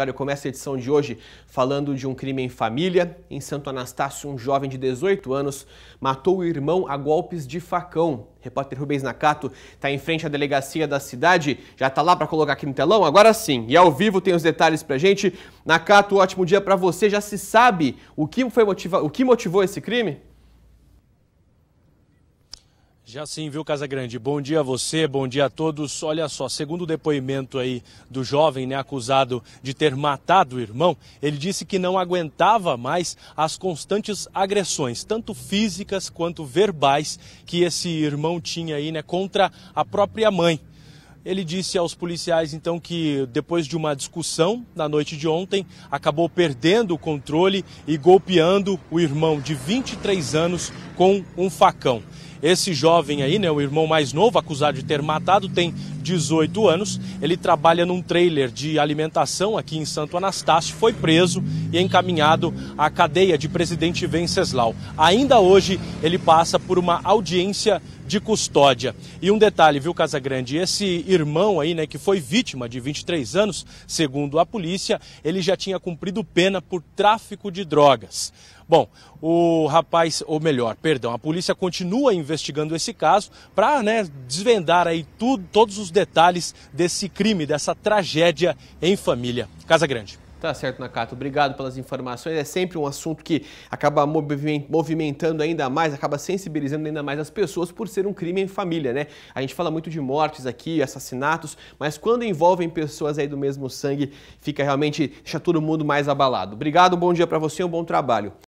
olha, eu começo a edição de hoje falando de um crime em família. Em Santo Anastácio, um jovem de 18 anos matou o irmão a golpes de facão. repórter Rubens Nakato está em frente à delegacia da cidade, já está lá para colocar aqui no telão? Agora sim, e ao vivo tem os detalhes para gente. Nakato, ótimo dia para você. Já se sabe o que, foi motiva... o que motivou esse crime? Já sim, viu, Casa Grande? Bom dia a você, bom dia a todos. Olha só, segundo o depoimento aí do jovem, né, acusado de ter matado o irmão, ele disse que não aguentava mais as constantes agressões, tanto físicas quanto verbais, que esse irmão tinha aí, né, contra a própria mãe. Ele disse aos policiais então que depois de uma discussão na noite de ontem, acabou perdendo o controle e golpeando o irmão de 23 anos com um facão. Esse jovem aí, né, o irmão mais novo, acusado de ter matado, tem 18 anos. Ele trabalha num trailer de alimentação aqui em Santo Anastácio, foi preso e é encaminhado à cadeia de presidente Venceslau. Ainda hoje, ele passa por uma audiência de custódia. E um detalhe, viu, Casagrande? Esse irmão aí, né, que foi vítima de 23 anos, segundo a polícia, ele já tinha cumprido pena por tráfico de drogas. Bom, o rapaz, ou melhor, perdão, a polícia continua investigando esse caso para né, desvendar aí tudo, todos os detalhes desse crime, dessa tragédia em família. Casa Grande. Tá certo, Nakato. Obrigado pelas informações. É sempre um assunto que acaba movimentando ainda mais, acaba sensibilizando ainda mais as pessoas por ser um crime em família, né? A gente fala muito de mortes aqui, assassinatos, mas quando envolvem pessoas aí do mesmo sangue, fica realmente, deixa todo mundo mais abalado. Obrigado, bom dia para você, e um bom trabalho.